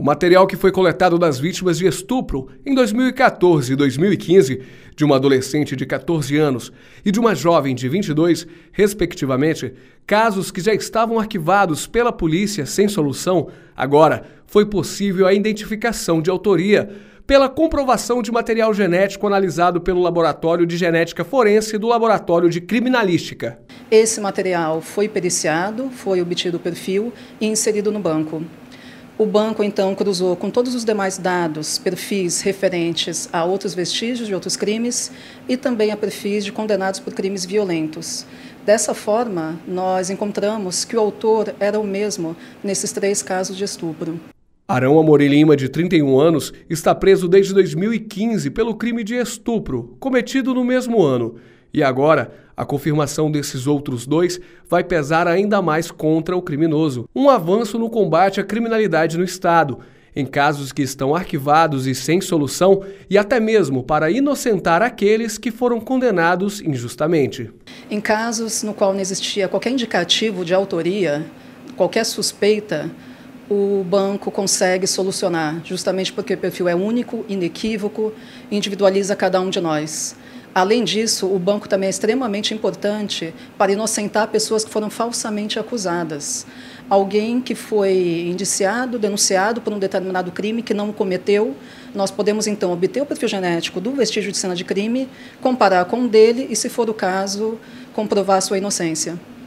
O material que foi coletado das vítimas de estupro em 2014 e 2015, de uma adolescente de 14 anos e de uma jovem de 22, respectivamente, casos que já estavam arquivados pela polícia sem solução, agora foi possível a identificação de autoria pela comprovação de material genético analisado pelo Laboratório de Genética Forense do Laboratório de Criminalística. Esse material foi periciado, foi obtido o perfil e inserido no banco. O banco, então, cruzou com todos os demais dados, perfis referentes a outros vestígios de outros crimes e também a perfis de condenados por crimes violentos. Dessa forma, nós encontramos que o autor era o mesmo nesses três casos de estupro. Arão Amorim Lima, de 31 anos, está preso desde 2015 pelo crime de estupro, cometido no mesmo ano. E agora, a confirmação desses outros dois vai pesar ainda mais contra o criminoso. Um avanço no combate à criminalidade no Estado em casos que estão arquivados e sem solução, e até mesmo para inocentar aqueles que foram condenados injustamente. Em casos no qual não existia qualquer indicativo de autoria, qualquer suspeita, o banco consegue solucionar, justamente porque o perfil é único, inequívoco, individualiza cada um de nós. Além disso, o banco também é extremamente importante para inocentar pessoas que foram falsamente acusadas. Alguém que foi indiciado, denunciado por um determinado crime que não cometeu, nós podemos então obter o perfil genético do vestígio de cena de crime, comparar com o dele e, se for o caso, comprovar sua inocência.